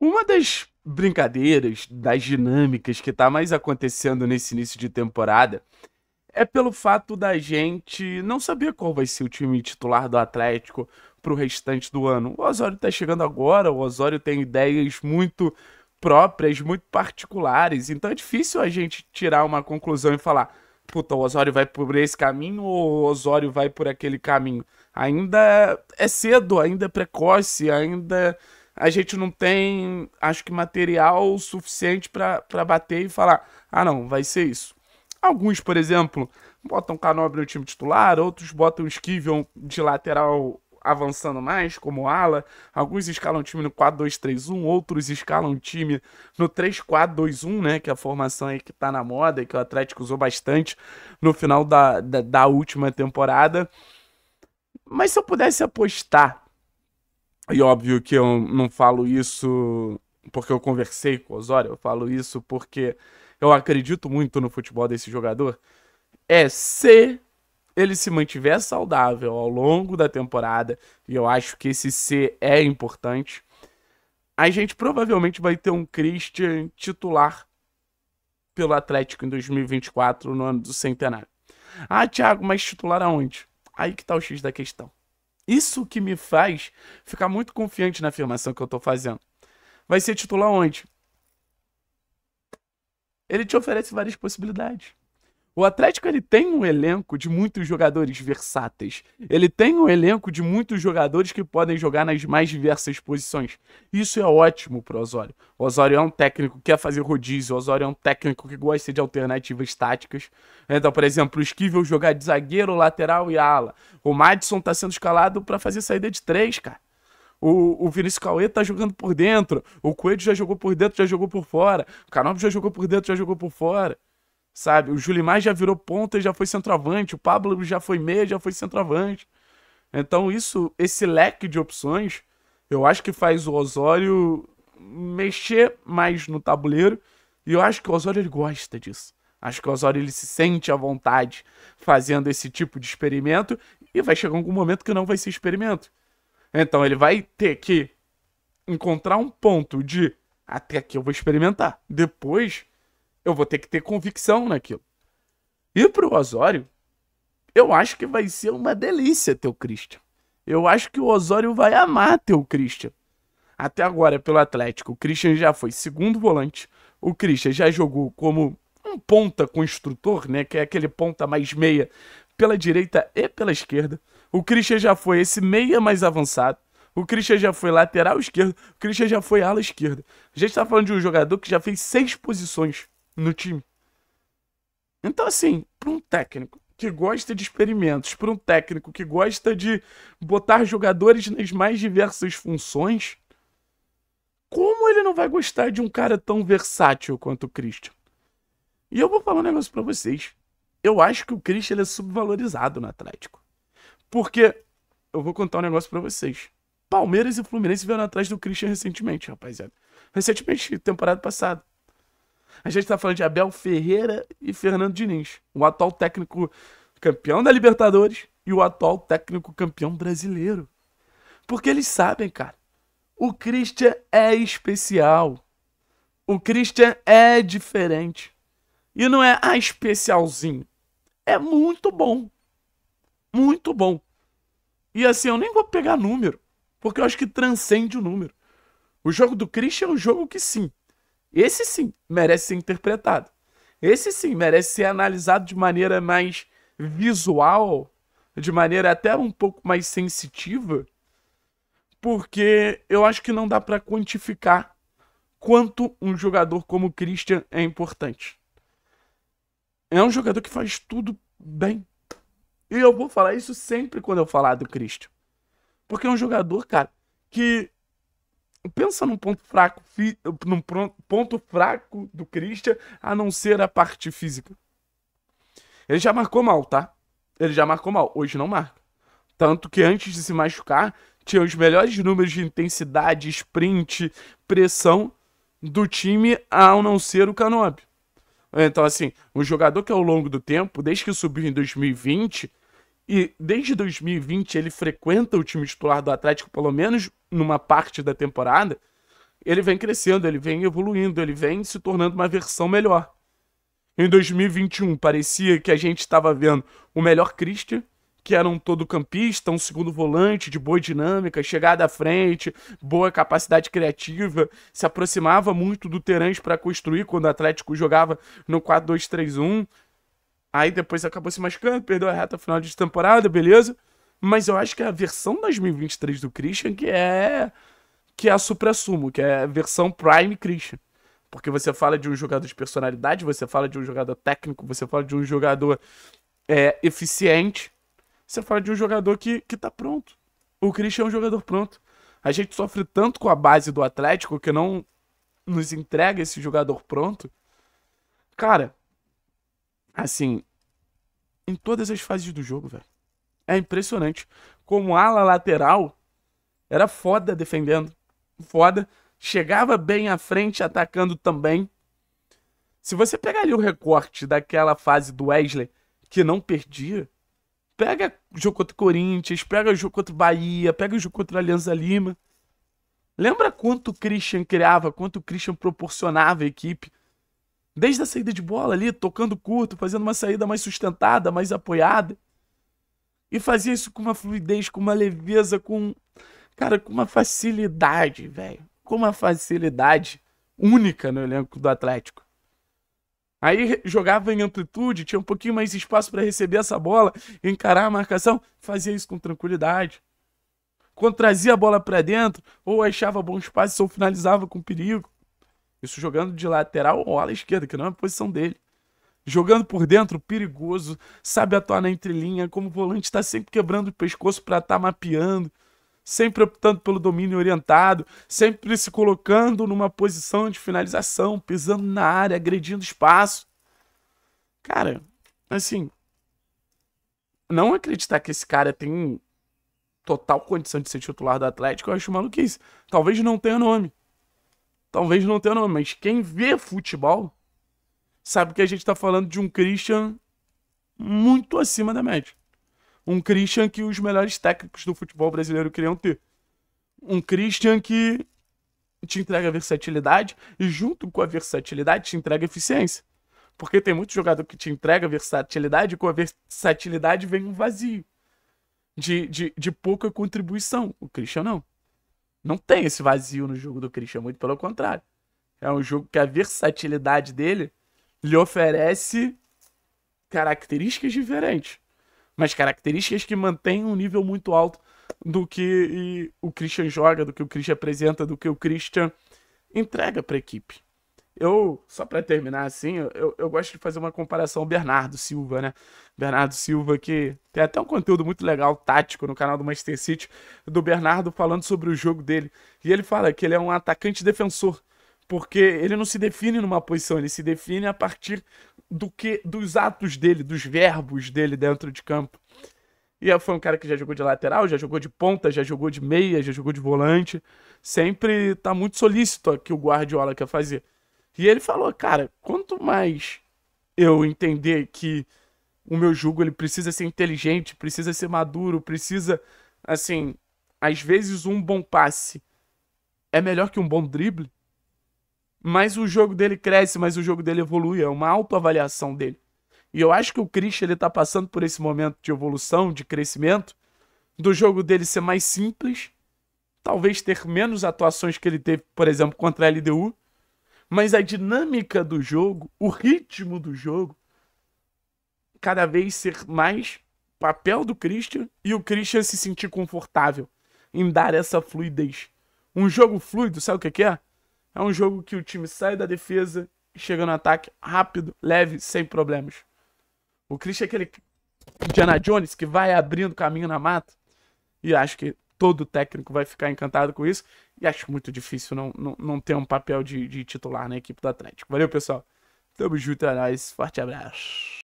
Uma das brincadeiras, das dinâmicas que tá mais acontecendo nesse início de temporada é pelo fato da gente não saber qual vai ser o time titular do Atlético pro restante do ano. O Osório tá chegando agora, o Osório tem ideias muito próprias, muito particulares, então é difícil a gente tirar uma conclusão e falar, puta, o Osório vai por esse caminho ou o Osório vai por aquele caminho. Ainda é, é cedo, ainda é precoce, ainda a gente não tem, acho que, material suficiente para bater e falar: ah, não, vai ser isso. Alguns, por exemplo, botam Canobre no time titular, outros botam Esquivel de lateral avançando mais, como ala. Alguns escalam o time no 4-2-3-1, outros escalam o time no 3-4-2-1, né? Que é a formação aí que tá na moda e que o Atlético usou bastante no final da, da, da última temporada. Mas se eu pudesse apostar e óbvio que eu não falo isso porque eu conversei com o Osório, eu falo isso porque eu acredito muito no futebol desse jogador. É se ele se mantiver saudável ao longo da temporada, e eu acho que esse c é importante, a gente provavelmente vai ter um Christian titular pelo Atlético em 2024, no ano do centenário. Ah, Thiago, mas titular aonde? Aí que tá o X da questão. Isso que me faz ficar muito confiante na afirmação que eu estou fazendo. Vai ser titular onde? Ele te oferece várias possibilidades. O Atlético ele tem um elenco de muitos jogadores versáteis. Ele tem um elenco de muitos jogadores que podem jogar nas mais diversas posições. Isso é ótimo para o Osório. O Osório é um técnico que quer fazer rodízio, o Osório é um técnico que gosta de alternativas táticas. Então, por exemplo, o Esquivel jogar de zagueiro, lateral e ala. O Madison está sendo escalado para fazer saída de três, cara. O, o Vinícius Cauê tá jogando por dentro. O Coelho já jogou por dentro, já jogou por fora. O Canopio já jogou por dentro, já jogou por fora sabe? O Julimar já virou ponta e já foi centroavante, o Pablo já foi meia, já foi centroavante. Então isso, esse leque de opções, eu acho que faz o Osório mexer mais no tabuleiro, e eu acho que o Osório ele gosta disso. Acho que o Osório ele se sente à vontade fazendo esse tipo de experimento e vai chegar algum momento que não vai ser experimento. Então ele vai ter que encontrar um ponto de até aqui eu vou experimentar. Depois eu vou ter que ter convicção naquilo. E o Osório, eu acho que vai ser uma delícia ter o Christian. Eu acho que o Osório vai amar ter o Christian. Até agora, é pelo Atlético, o Christian já foi segundo volante. O Christian já jogou como um ponta construtor, né? Que é aquele ponta mais meia pela direita e pela esquerda. O Christian já foi esse meia mais avançado. O Christian já foi lateral esquerdo. O Christian já foi ala esquerda. A gente tá falando de um jogador que já fez seis posições no time. Então, assim, para um técnico que gosta de experimentos, para um técnico que gosta de botar jogadores nas mais diversas funções, como ele não vai gostar de um cara tão versátil quanto o Christian? E eu vou falar um negócio para vocês. Eu acho que o Christian é subvalorizado no Atlético. Porque eu vou contar um negócio para vocês. Palmeiras e Fluminense vieram atrás do Christian recentemente, rapaziada. Recentemente, temporada passada. A gente está falando de Abel Ferreira e Fernando Diniz, o atual técnico campeão da Libertadores e o atual técnico campeão brasileiro. Porque eles sabem, cara. O Christian é especial. O Christian é diferente. E não é a ah, especialzinho. É muito bom. Muito bom. E assim, eu nem vou pegar número, porque eu acho que transcende o número. O jogo do Christian é um jogo que sim, esse sim merece ser interpretado. Esse sim merece ser analisado de maneira mais visual, de maneira até um pouco mais sensitiva, porque eu acho que não dá para quantificar quanto um jogador como o Christian é importante. É um jogador que faz tudo bem. E eu vou falar isso sempre quando eu falar do Christian. Porque é um jogador, cara, que pensa num ponto fraco, num ponto fraco do Christian, a não ser a parte física. Ele já marcou mal, tá? Ele já marcou mal, hoje não marca. Tanto que antes de se machucar, tinha os melhores números de intensidade, sprint, pressão do time, ao não ser o Canobi. Então, assim, um jogador que ao longo do tempo, desde que subiu em 2020, e desde 2020 ele frequenta o time titular do Atlético, pelo menos numa parte da temporada. Ele vem crescendo, ele vem evoluindo, ele vem se tornando uma versão melhor. Em 2021, parecia que a gente estava vendo o melhor Christian, que era um todo-campista, um segundo volante de boa dinâmica, chegada à frente, boa capacidade criativa, se aproximava muito do Terãs para construir quando o Atlético jogava no 4-2-3-1, Aí depois acabou se machucando, perdeu a reta final de temporada, beleza? Mas eu acho que a versão 2023 do Christian que é que é a supra-sumo, que é a versão Prime Christian. Porque você fala de um jogador de personalidade, você fala de um jogador técnico, você fala de um jogador é, eficiente, você fala de um jogador que, que tá pronto. O Christian é um jogador pronto. A gente sofre tanto com a base do Atlético que não nos entrega esse jogador pronto. Cara, assim, em todas as fases do jogo, velho. É impressionante. Como ala lateral, era foda defendendo. Foda. Chegava bem à frente, atacando também. Se você pegar ali o recorte daquela fase do Wesley, que não perdia, pega o jogo contra o Corinthians, pega o jogo contra o Bahia, pega o jogo contra o Alianza Lima. Lembra quanto o Christian criava, quanto o Christian proporcionava à equipe? Desde a saída de bola ali, tocando curto, fazendo uma saída mais sustentada, mais apoiada. E fazia isso com uma fluidez, com uma leveza, com. Cara, com uma facilidade, velho. Com uma facilidade única no elenco do Atlético. Aí jogava em amplitude, tinha um pouquinho mais espaço para receber essa bola, encarar a marcação, fazia isso com tranquilidade. Quando trazia a bola para dentro, ou achava bons passes ou finalizava com perigo. Isso jogando de lateral ou ala esquerda, que não é a posição dele. Jogando por dentro, perigoso, sabe atuar na entrelinha, como volante, está sempre quebrando o pescoço para estar tá mapeando, sempre optando pelo domínio orientado, sempre se colocando numa posição de finalização, pisando na área, agredindo espaço. Cara, assim, não acreditar que esse cara tem total condição de ser titular do Atlético, eu acho maluquice. Talvez não tenha nome talvez não tenha nome, mas quem vê futebol sabe que a gente está falando de um Christian muito acima da média. Um Christian que os melhores técnicos do futebol brasileiro queriam ter. Um Christian que te entrega versatilidade e, junto com a versatilidade, te entrega eficiência. Porque tem muito jogador que te entrega versatilidade e com a versatilidade vem um vazio de, de, de pouca contribuição. O Christian não. Não tem esse vazio no jogo do Christian, muito pelo contrário. É um jogo que a versatilidade dele lhe oferece características diferentes, mas características que mantêm um nível muito alto do que o Christian joga, do que o Christian apresenta, do que o Christian entrega para a equipe. Eu, só para terminar assim, eu, eu gosto de fazer uma comparação Bernardo Silva, né? Bernardo Silva, que tem até um conteúdo muito legal, tático, no canal do Manchester City, do Bernardo falando sobre o jogo dele. E ele fala que ele é um atacante defensor, porque ele não se define numa posição, ele se define a partir do que dos atos dele, dos verbos dele dentro de campo. E foi um cara que já jogou de lateral, já jogou de ponta, já jogou de meia, já jogou de volante. Sempre tá muito solícito que o Guardiola quer fazer. E ele falou, cara, quanto mais eu entender que o meu jogo ele precisa ser inteligente, precisa ser maduro, precisa assim, às vezes um bom passe é melhor que um bom drible, mas o jogo dele cresce, mas o jogo dele evolui, é uma autoavaliação dele. E eu acho que o Christian ele tá passando por esse momento de evolução, de crescimento, do jogo dele ser mais simples, talvez ter menos atuações que ele teve, por exemplo, contra a LDU, mas a dinâmica do jogo, o ritmo do jogo, cada vez ser mais papel do Christian e o Christian se sentir confortável em dar essa fluidez. Um jogo fluido, sabe o que é? É um jogo que o time sai da defesa e chega no ataque rápido, leve, sem problemas. O Christian é aquele Indiana Jones que vai abrindo caminho na mata. E acho que todo técnico vai ficar encantado com isso. E acho muito difícil não, não, não ter um papel de, de titular na equipe do Atlético. Valeu, pessoal. Tamo junto, é nóis. Forte abraço.